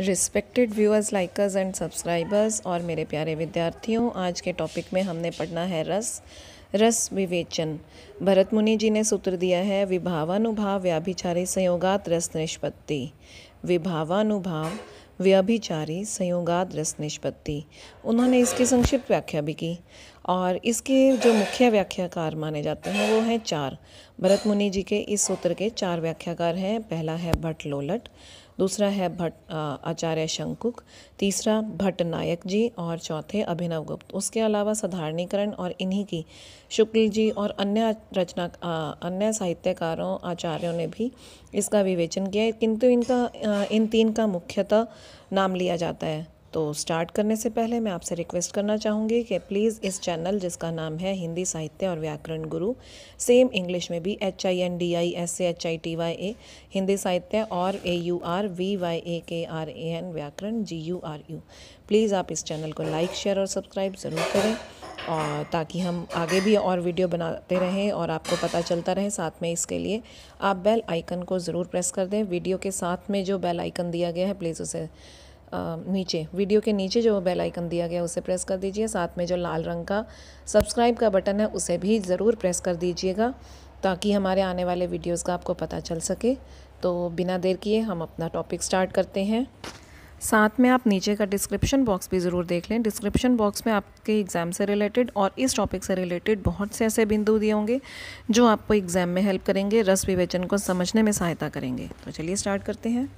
Respected viewers likers and subscribers और मेरे प्यारे विद्यार्थियों आज के टॉपिक में हमने पढ़ना है रस रस विवेचन भरत मुनि जी ने सूत्र दिया है विभावानुभाव व्याभिचारी संयोगात रस निष्पत्ति विभावानुभाव व्याभिचारी संयोगात रस निष्पत्ति उन्होंने इसकी संक्षिप्त व्याख्या भी की और इसके जो मुख्य व्याख्याकार माने जाते हैं वो हैं चार भरत मुनि जी के इस सूत्र के चार व्याख्याकार हैं पहला है भट्ट लोलट दूसरा है भट्ट आचार्य शंकुक तीसरा भट्ट नायक जी और चौथे अभिनव गुप्त उसके अलावा साधारणीकरण और इन्हीं की शुक्ल जी और अन्य रचना अन्य साहित्यकारों आचार्यों ने भी इसका विवेचन किया किंतु इनका इन तीन का मुख्यतः नाम लिया जाता है तो स्टार्ट करने से पहले मैं आपसे रिक्वेस्ट करना चाहूँगी कि प्लीज़ इस चैनल जिसका नाम है हिंदी साहित्य और व्याकरण गुरु सेम इंग्लिश में भी H I N D I S H I T Y A Hindi साहित्य और A U R V Y A K R A N व्याकरण G U R U please आप इस चैनल को लाइक शेयर और subscribe ज़रूर करें और ताकि हम आगे भी और वीडियो बनाते रहें और आपको पता चलता रहे साथ में इसके लिए आप बेल आइकन को ज़रूर प्रेस कर दें वीडियो के साथ में जो बेल आइकन दिया गया है प्लीज़ उसे नीचे वीडियो के नीचे जो बेल आइकन दिया गया उसे प्रेस कर दीजिए साथ में जो लाल रंग का सब्सक्राइब का बटन है उसे भी ज़रूर प्रेस कर दीजिएगा ताकि हमारे आने वाले वीडियोस का आपको पता चल सके तो बिना देर किए हम अपना टॉपिक स्टार्ट करते हैं साथ में आप नीचे का डिस्क्रिप्शन बॉक्स भी ज़रूर देख लें डिस्क्रिप्शन बॉक्स में आपके एग्ज़ाम से रिलेटेड और इस टॉपिक से रिलेटेड बहुत से ऐसे बिंदु दिए होंगे जो आपको एग्ज़ाम में हेल्प करेंगे रस विवेचन को समझने में सहायता करेंगे तो चलिए स्टार्ट करते हैं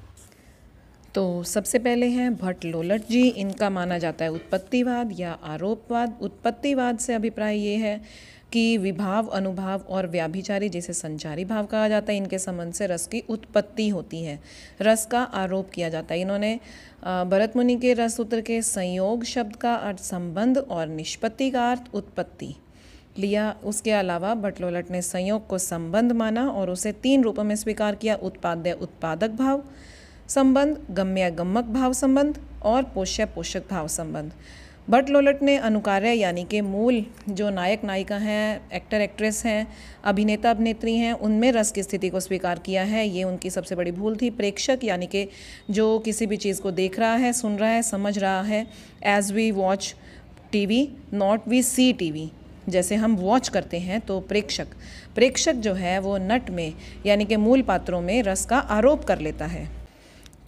तो सबसे पहले हैं भट्ट लोलट जी इनका माना जाता है उत्पत्तिवाद या आरोपवाद उत्पत्तिवाद से अभिप्राय ये है कि विभाव अनुभाव और व्याभिचारी जिसे संचारी भाव कहा जाता है इनके संबंध से रस की उत्पत्ति होती है रस का आरोप किया जाता है इन्होंने भरत मुनि के रस सूत्र के संयोग शब्द का अर्थ संबंध और निष्पत्ति का अर्थ उत्पत्ति लिया उसके अलावा भटलोलट ने संयोग को संबंध माना और उसे तीन रूपों में स्वीकार किया उत्पाद्य उत्पादक भाव संबंध गम्य गम्मक भाव संबंध और पोष्य पोषक भाव संबंध भट्ट लोलट ने अनुकार्य यानी कि मूल जो नायक नायिका हैं एक्टर एक्ट्रेस हैं अभिनेता अभिनेत्री हैं उनमें रस की स्थिति को स्वीकार किया है ये उनकी सबसे बड़ी भूल थी प्रेक्षक यानी कि जो किसी भी चीज़ को देख रहा है सुन रहा है समझ रहा है as we watch T V not we see T V जैसे हम वॉच करते हैं तो प्रेक्षक प्रेक्षक जो है वो नट में यानी कि मूल पात्रों में रस का आरोप कर लेता है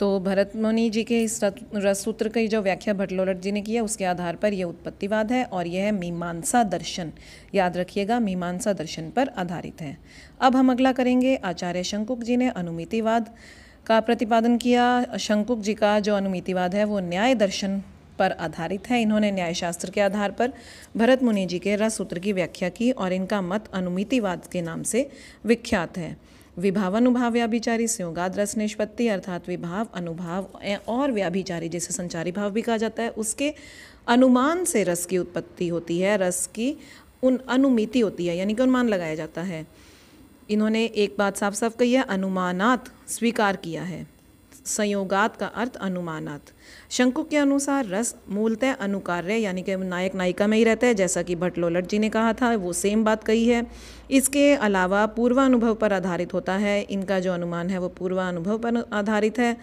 तो भरत मुनि जी के इस रसूत्र की जो व्याख्या भटलोलट जी ने की है उसके आधार पर यह उत्पत्तिवाद है और यह है मीमांसा दर्शन याद रखिएगा मीमांसा दर्शन पर आधारित है अब हम अगला करेंगे आचार्य शंकुक जी ने अनुमितिवाद का प्रतिपादन किया शंकुक जी का जो अनुमितिवाद है वो न्याय दर्शन पर आधारित है इन्होंने न्यायशास्त्र के आधार पर भरत मुनि जी के रसूत्र की व्याख्या की और इनका मत अनुमितिवाद के नाम से विख्यात है विभाव अनुभाव व्याभिचारी संयोगाद रस निष्पत्ति अर्थात विभाव अनुभाव और व्याभिचारी जैसे संचारी भाव भी कहा जाता है उसके अनुमान से रस की उत्पत्ति होती है रस की उन अनुमिति होती है यानी कि अनुमान लगाया जाता है इन्होंने एक बात साफ साफ कही है अनुमानात स्वीकार किया है संयोगात का अर्थ अनुमानात शंकु के अनुसार रस मूलतः अनुकार्य यानी कि नायक नायिका में ही रहता है जैसा कि भट्ट लोलट जी ने कहा था वो सेम बात कही है इसके अलावा पूर्वानुभव पर आधारित होता है इनका जो अनुमान है वो पूर्वानुभव पर आधारित है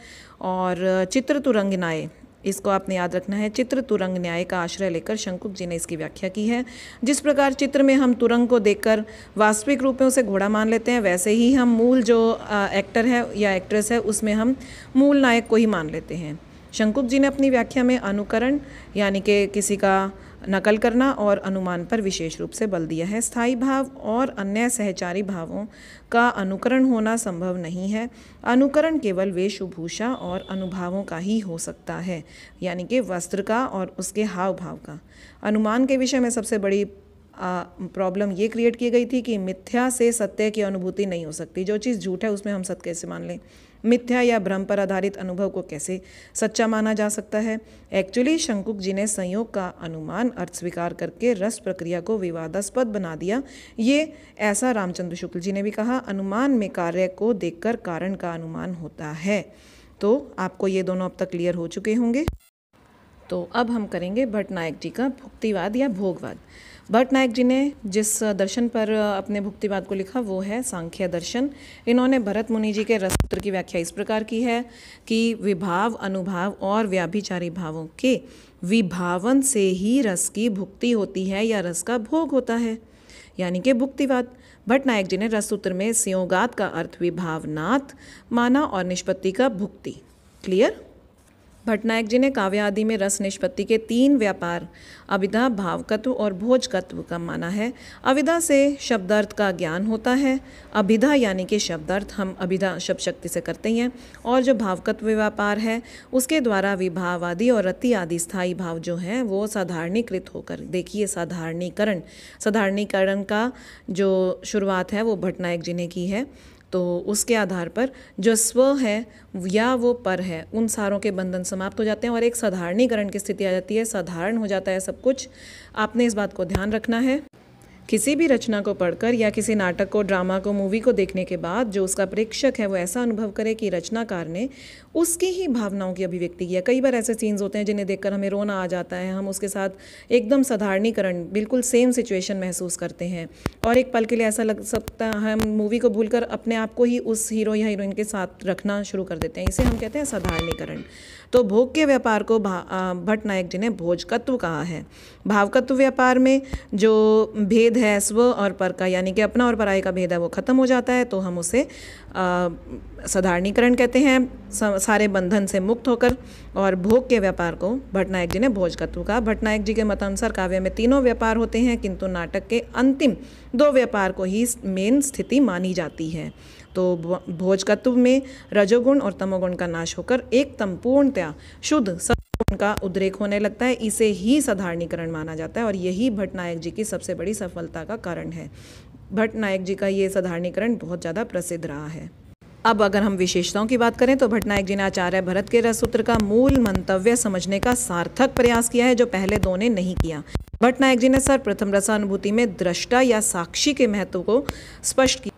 और चित्र तुरंगनाएँ इसको आपने याद रखना है चित्र तुरंग न्याय का आश्रय लेकर शंकुक जी ने इसकी व्याख्या की है जिस प्रकार चित्र में हम तुरंग को देखकर वास्तविक रूप में उसे घोड़ा मान लेते हैं वैसे ही हम मूल जो एक्टर है या एक्ट्रेस है उसमें हम मूल नायक को ही मान लेते हैं शंकुक जी ने अपनी व्याख्या में अनुकरण यानी कि किसी का नकल करना और अनुमान पर विशेष रूप से बल दिया है स्थायी भाव और अन्य सहचारी भावों का अनुकरण होना संभव नहीं है अनुकरण केवल वेशभूषा और अनुभावों का ही हो सकता है यानी कि वस्त्र का और उसके हाव भाव का अनुमान के विषय में सबसे बड़ी प्रॉब्लम ये क्रिएट की गई थी कि मिथ्या से सत्य की अनुभूति नहीं हो सकती जो चीज़ झूठ है उसमें हम सत्य कैसे मान लें मिथ्या या भ्रम पर आधारित अनुभव को कैसे सच्चा माना जा सकता है एक्चुअली शंकुक जी ने संयोग का अनुमान अर्थ स्वीकार करके रस प्रक्रिया को विवादास्पद बना दिया ये ऐसा रामचंद्र शुक्ल जी ने भी कहा अनुमान में कार्य को देखकर कारण का अनुमान होता है तो आपको ये दोनों अब तक क्लियर हो चुके होंगे तो अब हम करेंगे नायक जी का भुक्तिवाद या भोगवाद भट्ट नायक जी ने जिस दर्शन पर अपने भुक्तिवाद को लिखा वो है सांख्य दर्शन इन्होंने भरत मुनि जी के रसूत्र की व्याख्या इस प्रकार की है कि विभाव अनुभाव और व्याभिचारी भावों के विभावन से ही रस की भुक्ति होती है या रस का भोग होता है यानी कि भुक्तिवाद नायक जी ने रससूत्र में सियोगात का अर्थ विभावनात् माना और निष्पत्ति का भुक्ति क्लियर भटनायक जी ने काव्य आदि में रस निष्पत्ति के तीन व्यापार अविदा भावकत्व और भोजकत्व का माना है अविदा से शब्दार्थ का ज्ञान होता है अभिधा यानी कि शब्दार्थ हम अभिधा शब्द शक्ति से करते हैं और जो भावकत्व व्यापार है उसके द्वारा विभाव आदि और रति आदि स्थायी भाव जो हैं वो साधारणीकृत होकर देखिए साधारणीकरण साधारणीकरण का जो शुरुआत है वो भटनायक जी ने की है तो उसके आधार पर जो स्व है या वो पर है उन सारों के बंधन समाप्त हो जाते हैं और एक साधारणीकरण की स्थिति आ जाती है साधारण हो जाता है सब कुछ आपने इस बात को ध्यान रखना है किसी भी रचना को पढ़कर या किसी नाटक को ड्रामा को मूवी को देखने के बाद जो उसका प्रेक्षक है वो ऐसा अनुभव करे कि रचनाकार ने उसकी ही भावनाओं की अभिव्यक्ति किया कई बार ऐसे सीन्स होते हैं जिन्हें देखकर हमें रोना आ जाता है हम उसके साथ एकदम साधारणीकरण बिल्कुल सेम सिचुएशन महसूस करते हैं और एक पल के लिए ऐसा लग सकता है हम मूवी को भूलकर अपने आप को ही उस हीरो या हीरोइन के साथ रखना शुरू कर देते हैं इसे हम कहते हैं साधारणीकरण तो भोग के व्यापार को भट्ट नायक जी ने भोजकत्व कहा है भावकत्व व्यापार में जो भेद है स्व और पर का यानी कि अपना और पराए का भेद है वो ख़त्म हो जाता है तो हम उसे साधारणीकरण कहते हैं सारे बंधन से मुक्त होकर और भोग के व्यापार को भटनायक जी ने भोज तत्व कहा भटनायक जी के मतानुसार काव्य में तीनों व्यापार होते हैं किंतु नाटक के अंतिम दो व्यापार को ही मेन स्थिति मानी जाती है तो भोजकत्व में रजोगुण और तमोगुण का नाश होकर एक पूर्णतया शुद्ध का उद्रेक होने लगता है इसे ही साधारणीकरण माना जाता है और यही भटनायक जी की सबसे बड़ी सफलता का कारण है भटनायक जी का ये साधारणीकरण बहुत ज़्यादा प्रसिद्ध रहा है अब अगर हम विशेषताओं की बात करें तो भटनायक जी ने आचार्य भरत के रसूत्र का मूल मंतव्य समझने का सार्थक प्रयास किया है जो पहले दो ने नहीं किया भटनायक जी ने सर प्रथम रसानुभूति में दृष्टा या साक्षी के महत्व को स्पष्ट किया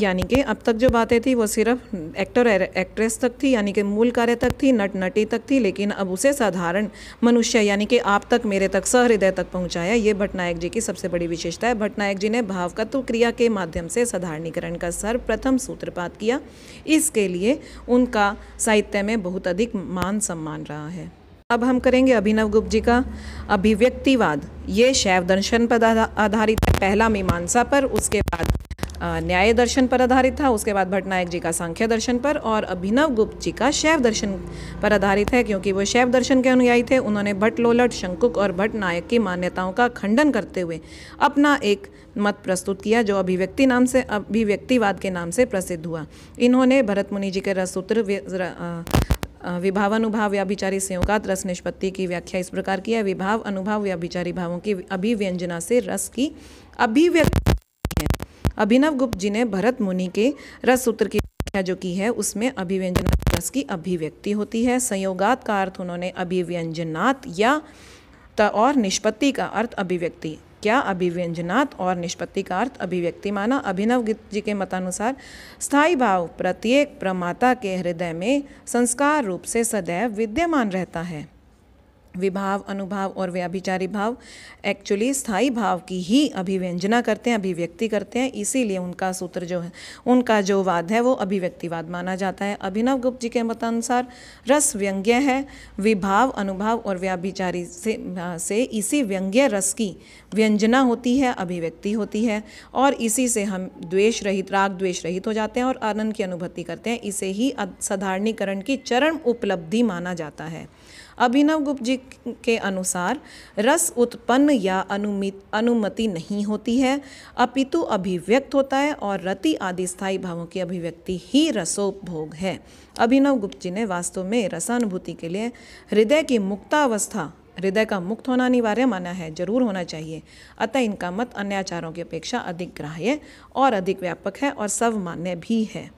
यानी कि अब तक जो बातें थी वो सिर्फ एक्टर एक्ट्रेस तक थी यानी कि मूल कार्य तक थी नट नटी तक थी लेकिन अब उसे साधारण मनुष्य यानी कि आप तक मेरे तक सहृदय तक पहुंचाया ये भटनायक जी की सबसे बड़ी विशेषता है भटनायक जी ने भावकत्व क्रिया के माध्यम से साधारणीकरण का सर्वप्रथम सूत्रपात किया इसके लिए उनका साहित्य में बहुत अधिक मान सम्मान रहा है अब हम करेंगे अभिनव गुप्त जी का अभिव्यक्तिवाद ये शैव दर्शन पर आधारित है पहला मीमांसा पर उसके बाद न्याय दर्शन पर आधारित था उसके बाद भटनायक जी का सांख्य दर्शन पर और अभिनव गुप्त जी का शैव दर्शन पर आधारित है क्योंकि वो शैव दर्शन के अनुयायी थे उन्होंने भट्ट लोलट शंकुक और भट्ट नायक की मान्यताओं का खंडन करते हुए अपना एक मत प्रस्तुत किया जो अभिव्यक्ति नाम से अभिव्यक्तिवाद के नाम से प्रसिद्ध हुआ इन्होंने भरत मुनि जी के रसूत्र विभाव अनुभाव या विचारी संयोगात रस निष्पत्ति की व्याख्या इस प्रकार की है विभाव अनुभाव या विचारी भावों की अभिव्यंजना से रस की अभिव्यक्ति अभिनव गुप्त जी ने भरत मुनि के रस सूत्र की जो की है उसमें अभिव्यंजनाथ रस की अभिव्यक्ति होती है संयोगात का अर्थ उन्होंने अभिव्यंजनात् या त और निष्पत्ति का अर्थ अभिव्यक्ति क्या अभिव्यंजनात् और निष्पत्ति का अर्थ अभिव्यक्ति माना अभिनव जी के मतानुसार स्थायी भाव प्रत्येक प्रमाता के हृदय में संस्कार रूप से सदैव विद्यमान रहता है विभाव अनुभाव और व्याभिचारी भाव एक्चुअली स्थाई भाव की ही अभिव्यंजना करते हैं अभिव्यक्ति करते हैं इसीलिए उनका सूत्र जो है उनका जो वाद है वो अभिव्यक्तिवाद माना जाता है अभिनव गुप्त जी के मतानुसार रस व्यंग्य है विभाव अनुभाव और व्याभिचारी से से इसी व्यंग्य रस की व्यंजना होती है अभिव्यक्ति होती है और इसी से हम द्वेष रहित राग द्वेष रहित हो जाते हैं और आनंद की अनुभूति करते हैं इसे ही साधारणीकरण की चरम उपलब्धि माना जाता है अभिनव गुप्त जी के अनुसार रस उत्पन्न या अनुमित अनुमति नहीं होती है अपितु अभिव्यक्त होता है और रति आदि स्थायी भावों की अभिव्यक्ति ही रसोपभोग है अभिनव गुप्त जी ने वास्तव में रसानुभूति के लिए हृदय की मुक्तावस्था हृदय का मुक्त होना अनिवार्य माना है जरूर होना चाहिए अतः इनका मत अन्याचारों की अपेक्षा अधिक ग्राह्य और अधिक व्यापक है और सर्वमान्य भी है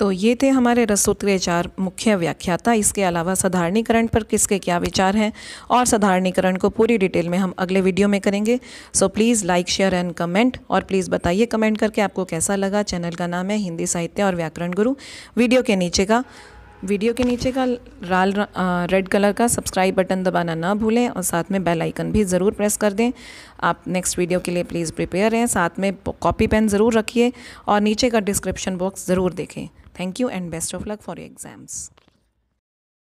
तो ये थे हमारे रसोत्रे चार मुख्य व्याख्याता इसके अलावा साधारणीकरण पर किसके क्या विचार हैं और साधारणीकरण को पूरी डिटेल में हम अगले वीडियो में करेंगे so please like share and comment और प्लीज़ बताइए कमेंट करके आपको कैसा लगा चैनल का नाम है हिंदी साहित्य और व्याकरण गुरु वीडियो के नीचे का वीडियो के नीचे का लाल रेड कलर का सब्सक्राइब बटन दबाना ना भूलें और साथ में बेल आइकन भी ज़रूर प्रेस कर दें आप नेक्स्ट वीडियो के लिए प्लीज़ प्रिपेयर रहें साथ में कॉपी पेन ज़रूर रखिए और नीचे का डिस्क्रिप्शन बॉक्स ज़रूर देखें Thank you and best of luck for your exams.